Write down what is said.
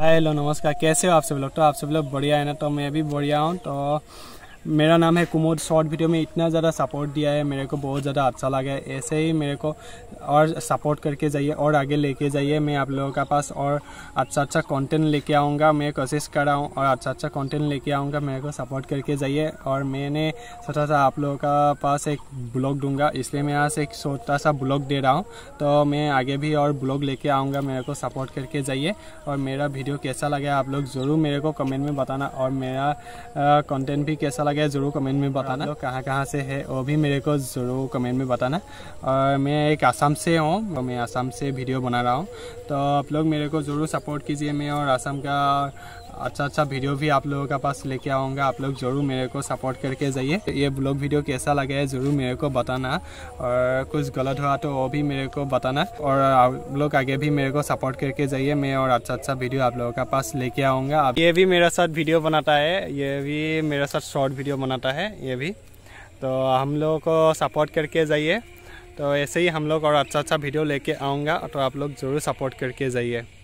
hello नमस्कार कैसे हो आप सब लोग तो आप सब लोग बढ़िया है ना तो मैं भी बढ़िया हूँ तो मेरा नाम है कुमोद शॉर्ट वीडियो में इतना ज़्यादा सपोर्ट दिया है मेरे को बहुत ज़्यादा अच्छा लगा है ऐसे ही मेरे को और सपोर्ट करके जाइए और आगे लेके जाइए मैं आप लोगों के पास और अच्छा अच्छा कंटेंट लेके आऊँगा मैं कोशिश कर रहा हूँ और अच्छा अच्छा कंटेंट लेके आऊँगा मेरे को सपोर्ट करके जाइए और मैंने सोचा था आप लोगों का पास एक ब्लॉग दूँगा इसलिए मैं आज एक छोटा सा ब्लॉग दे रहा हूँ तो मैं आगे भी और ब्लॉग लेके आऊँगा मेरे को सपोर्ट करके जाइए और मेरा वीडियो कैसा लगा आप लोग ज़रूर मेरे को कमेंट में बताना और मेरा कॉन्टेंट भी कैसा लगा है ज़रूर कमेंट में बताना लोग कहाँ कहाँ से है वो भी मेरे को ज़रूर कमेंट में बताना और मैं एक आसाम से हूँ मैं आसाम से वीडियो बना रहा हूँ तो आप लोग मेरे को ज़रूर सपोर्ट कीजिए मैं और आसाम का अच्छा अच्छा वीडियो भी आप लोगों के पास लेके आऊँगा आप लोग ज़रूर मेरे को सपोर्ट करके जाइए ये ब्लॉग वीडियो कैसा लगे है ज़रूर मेरे को बताना और कुछ गलत हुआ तो वो भी मेरे को बताना और आप लोग आगे भी मेरे को सपोर्ट करके जाइए मैं और अच्छा अच्छा वीडियो आप लोगों के पास लेके आऊँगा ये भी मेरे साथ वीडियो बनाता है ये भी मेरे साथ शॉर्ट वीडियो बनाता है ये भी तो हम लोगों को सपोर्ट करके जाइए तो ऐसे ही हम लोग और अच्छा अच्छा वीडियो लेके आऊँगा तो आप लोग ज़रूर सपोर्ट करके जाइए